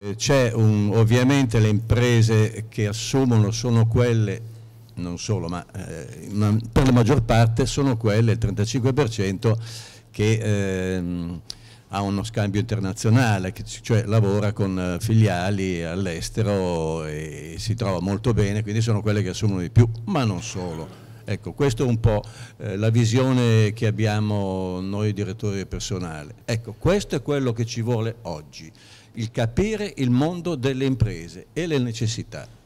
Eh, c'è ovviamente le imprese che assumono sono quelle, non solo, ma, eh, per la maggior parte sono quelle, il 35% che eh, ha uno scambio internazionale, cioè lavora con eh, filiali all'estero e si trova molto bene, quindi sono quelle che assumono di più, ma non solo. Ecco, questa è un po' eh, la visione che abbiamo noi direttori personale. Ecco, questo è quello che ci vuole oggi, il capire il mondo delle imprese e le necessità.